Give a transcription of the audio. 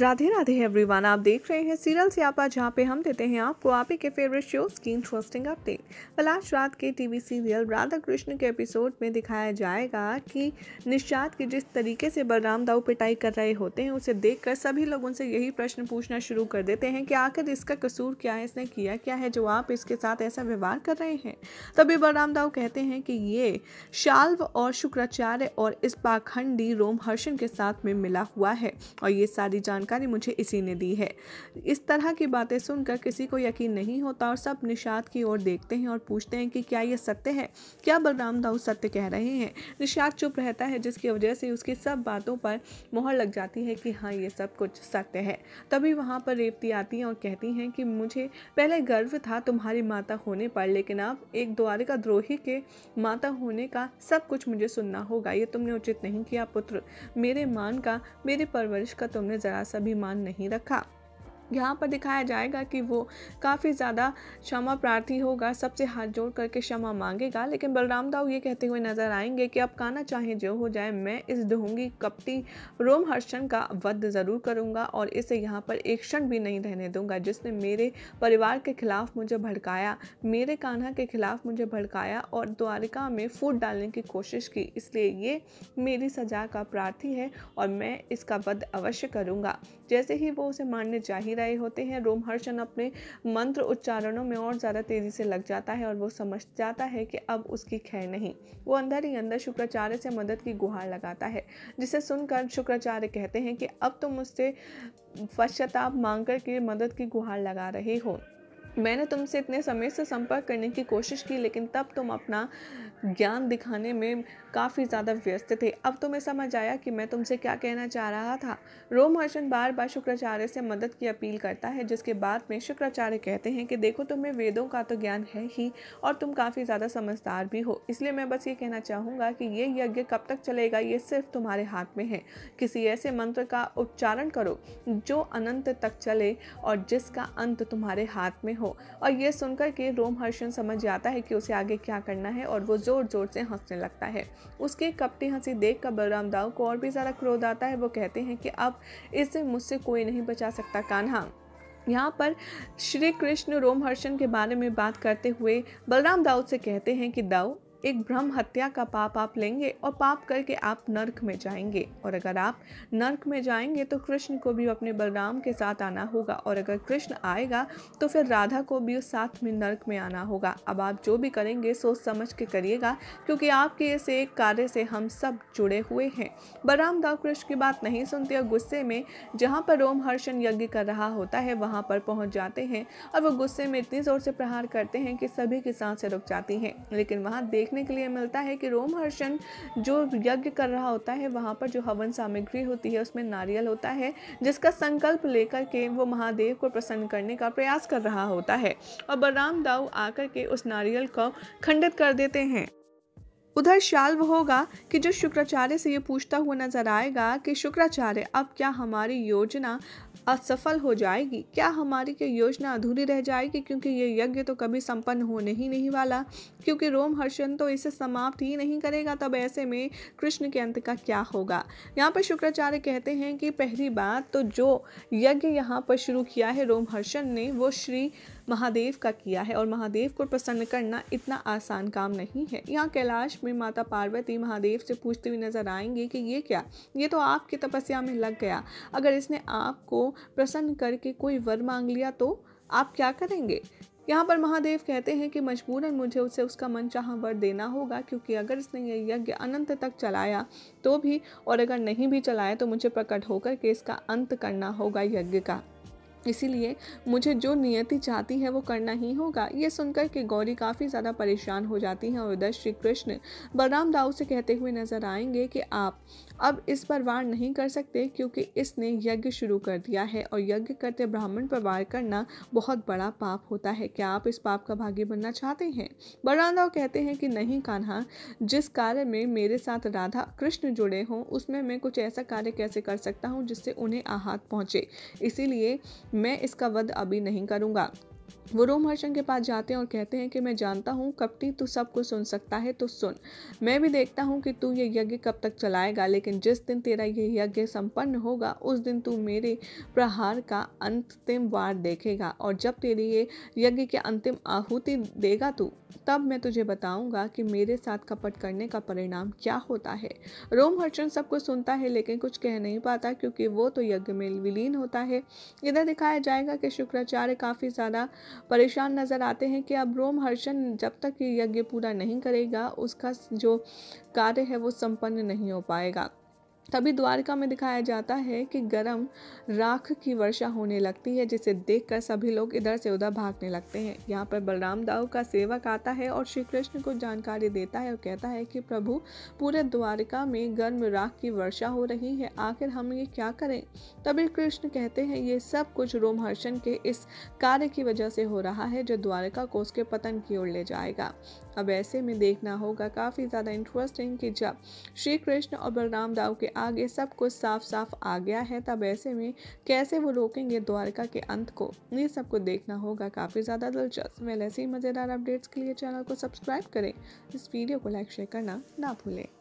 Radhe Radhe everyone आप देख रहे हैं सीरियल सियापा जहाँ पे हम देते हैं आपको आप ही के फेवरेट शोज की इंटरेस्टिंग अपडेट कल आज रात के टीवी सीरियल राधा कृष्ण के एपिसोड में दिखाया जाएगा कि निषाद की जिस तरीके से बलराम दाऊ पिटाई कर रहे होते हैं उसे देखकर सभी लोग उनसे यही प्रश्न पूछना शुरू कर देते हैं कि आखिर इसका कसूर क्या है इसने किया क्या है जो आप इसके साथ ऐसा व्यवहार कर रहे हैं तभी बलराम दाऊ कहते हैं कि ये शाल्व और शुक्राचार्य और इस पाखंडी रोमहर्षण के साथ में मिला हुआ है और ये सारी जानकारी जानकारी मुझे इसी ने दी है इस तरह की बातें सुनकर किसी को यकीन नहीं होता और सब निषाद की ओर देखते हैं और पूछते हैं कि क्या ये सत्य है क्या बलराम दाऊ सत्य कह रहे हैं निषाद चुप रहता है जिसकी वजह से उसकी सब बातों पर मोहर लग जाती है कि हाँ ये सब कुछ सत्य है तभी वहाँ पर रेवती आती हैं और कहती हैं कि मुझे पहले गर्व था तुम्हारी माता होने पर लेकिन अब एक द्वारिका द्रोही के माता होने का सब कुछ मुझे सुनना होगा ये तुमने उचित नहीं किया पुत्र मेरे मान का मेरे परवरिश का तुमने ज़रा सा कभी मान नहीं रखा यहाँ पर दिखाया जाएगा कि वो काफ़ी ज़्यादा क्षमा प्रार्थी होगा सबसे हाथ जोड़ करके क्षमा मांगेगा लेकिन बलराम दाऊ ये कहते हुए नजर आएंगे कि अब काना चाहे जो हो जाए मैं इस ढोंगी कपटी रोम हर्षण का वध ज़रूर करूँगा और इसे यहाँ पर एक क्षण भी नहीं रहने दूंगा जिसने मेरे परिवार के खिलाफ मुझे भड़काया मेरे कान्हा के खिलाफ मुझे भड़काया और द्वारिका में फूट डालने की कोशिश की इसलिए ये मेरी सजा का प्रार्थी है और मैं इसका वध अवश्य करूँगा जैसे ही वो उसे मारने जा ही रहे होते हैं रोमहर्षण अपने मंत्र उच्चारणों में और ज़्यादा तेज़ी से लग जाता है और वो समझ जाता है कि अब उसकी खैर नहीं वो अंदर ही अंदर शुक्राचार्य से मदद की गुहार लगाता है जिसे सुनकर शुक्राचार्य कहते हैं कि अब तुम तो मुझसे पश्चाताप मांगकर के मदद की गुहार लगा रहे हो मैंने तुमसे इतने समय से संपर्क करने की कोशिश की लेकिन तब तुम अपना ज्ञान दिखाने में काफ़ी ज़्यादा व्यस्त थे अब तुम्हें तो समझ आया कि मैं तुमसे क्या कहना चाह रहा था रोमहर्षण बार बार शुक्राचार्य से मदद की अपील करता है जिसके बाद में शुक्राचार्य कहते हैं कि देखो तुम्हें वेदों का तो ज्ञान है ही और तुम काफ़ी ज़्यादा समझदार भी हो इसलिए मैं बस ये कहना चाहूँगा कि ये यज्ञ कब तक चलेगा ये सिर्फ तुम्हारे हाथ में है किसी ऐसे मंत्र का उच्चारण करो जो अनंत तक चले और जिसका अंत तुम्हारे हाथ में हो और ये सुनकर के रोमहर्षण समझ जाता है कि उसे आगे क्या करना है और वो जोर जोर से हंसने लगता है उसकी कपटी हंसी देख कर बलराम दाऊ को और भी ज़्यादा क्रोध आता है वो कहते हैं कि अब इससे मुझसे कोई नहीं बचा सकता कान्हा यहाँ पर श्री कृष्ण रोमहर्षण के बारे में बात करते हुए बलराम दाऊ से कहते हैं कि दाऊ एक ब्रह्म हत्या का पाप आप लेंगे और पाप करके आप नर्क में जाएंगे और अगर आप नर्क में जाएंगे तो कृष्ण को भी अपने बलराम के साथ आना होगा और अगर कृष्ण आएगा तो फिर राधा को भी उस साथ में नर्क में आना होगा अब आप जो भी करेंगे सोच समझ के करिएगा क्योंकि आपके इस एक कार्य से हम सब जुड़े हुए हैं बलराम दाव कृष्ण की बात नहीं सुनते और गुस्से में जहाँ पर रोम हर्षण यज्ञ कर रहा होता है वहाँ पर पहुँच जाते हैं और वो गुस्से में इतनी ज़ोर से प्रहार करते हैं कि सभी की सांसें रुक जाती हैं लेकिन वहाँ देख देखने के लिए मिलता है कि रोम हर्षण जो यज्ञ कर रहा होता है वहाँ पर जो हवन सामग्री होती है उसमें नारियल होता है जिसका संकल्प लेकर के वो महादेव को प्रसन्न करने का प्रयास कर रहा होता है और बलराम दाऊ आकर के उस नारियल को खंडित कर देते हैं उधर शाल्व होगा कि जो शुक्राचार्य से ये पूछता हुआ नजर आएगा कि शुक्राचार्य अब क्या हमारी योजना असफल हो जाएगी क्या हमारी क्या योजना अधूरी रह जाएगी क्योंकि ये यज्ञ तो कभी संपन्न होने ही नहीं वाला क्योंकि रोम हर्षण तो इसे समाप्त ही नहीं करेगा तब ऐसे में कृष्ण के अंत का क्या होगा यहाँ पर शुक्राचार्य कहते हैं कि पहली बात तो जो यज्ञ यहाँ पर शुरू किया है रोम हर्षण ने वो श्री महादेव का किया है और महादेव को प्रसन्न करना इतना आसान काम नहीं है यहाँ कैलाश में माता पार्वती महादेव से पूछते हुए नजर आएंगे कि ये क्या ये तो आपकी तपस्या में लग गया अगर इसने आपको प्रसन्न करके कोई वर मांग लिया तो आप क्या करेंगे यहाँ पर महादेव कहते हैं कि मजबूरन मुझे उसे उसका मन चाह वर देना होगा क्योंकि अगर इसने यह यज्ञ अनंत तक चलाया तो भी और अगर नहीं भी चलाया तो मुझे प्रकट होकर के इसका अंत करना होगा यज्ञ का इसीलिए मुझे जो नियति चाहती है वो करना ही होगा ये सुनकर के गौरी काफ़ी ज़्यादा परेशान हो जाती हैं और उधर श्री कृष्ण बलराम दाऊ से कहते हुए नजर आएंगे कि आप अब इस पर वार नहीं कर सकते क्योंकि इसने यज्ञ शुरू कर दिया है और यज्ञ करते ब्राह्मण पर वार करना बहुत बड़ा पाप होता है क्या आप इस पाप का भागी बनना चाहते हैं बलराम दाऊ कहते हैं कि नहीं कान्हा जिस कार्य में मेरे साथ राधा कृष्ण जुड़े हों उसमें मैं कुछ ऐसा कार्य कैसे कर सकता हूँ जिससे उन्हें आहत पहुँचे इसीलिए मैं इसका वध अभी नहीं करूँगा वो रोम हर्षण के पास जाते हैं और कहते हैं कि मैं जानता हूँ कपटी तू सब कुछ सुन सकता है तो सुन मैं भी देखता हूँ कि तू ये यज्ञ कब तक चलाएगा लेकिन जिस दिन तेरा ये यज्ञ संपन्न होगा उस दिन तू मेरे प्रहार का अंतिम वार देखेगा और जब तेरे ये यज्ञ की अंतिम आहुति देगा तू तब मैं तुझे बताऊंगा कि मेरे साथ कपट करने का परिणाम क्या होता है रोम हर्षण सब कुछ सुनता है लेकिन कुछ कह नहीं पाता क्योंकि वो तो यज्ञ में विलीन होता है इधर दिखाया जाएगा कि शुक्राचार्य काफ़ी ज़्यादा परेशान नज़र आते हैं कि अब रोम हर्षन जब तक ये यज्ञ पूरा नहीं करेगा उसका जो कार्य है वो संपन्न नहीं हो पाएगा तभी द्वारका में दिखाया जाता है कि गर्म राख की वर्षा होने लगती है जिसे देखकर सभी लोग इधर से उधर भागने लगते हैं यहाँ पर बलराम दाऊ का सेवक आता है और श्री कृष्ण को जानकारी देता है और कहता है कि प्रभु पूरे द्वारका में गर्म राख की वर्षा हो रही है आखिर हम ये क्या करें तभी कृष्ण कहते हैं ये सब कुछ रोमहर्षण के इस कार्य की वजह से हो रहा है जो द्वारका को उसके पतन की ओर ले जाएगा अब ऐसे में देखना होगा काफ़ी ज़्यादा इंटरेस्टिंग कि जब श्री कृष्ण और बलराम दाऊ के आगे सब कुछ साफ साफ आ गया है तब ऐसे में कैसे वो रोकेंगे द्वारका के अंत को ये सबको देखना होगा काफ़ी ज़्यादा दिलचस्प वेल ऐसे ही मज़ेदार अपडेट्स के लिए चैनल को सब्सक्राइब करें इस वीडियो को लाइक शेयर करना ना भूलें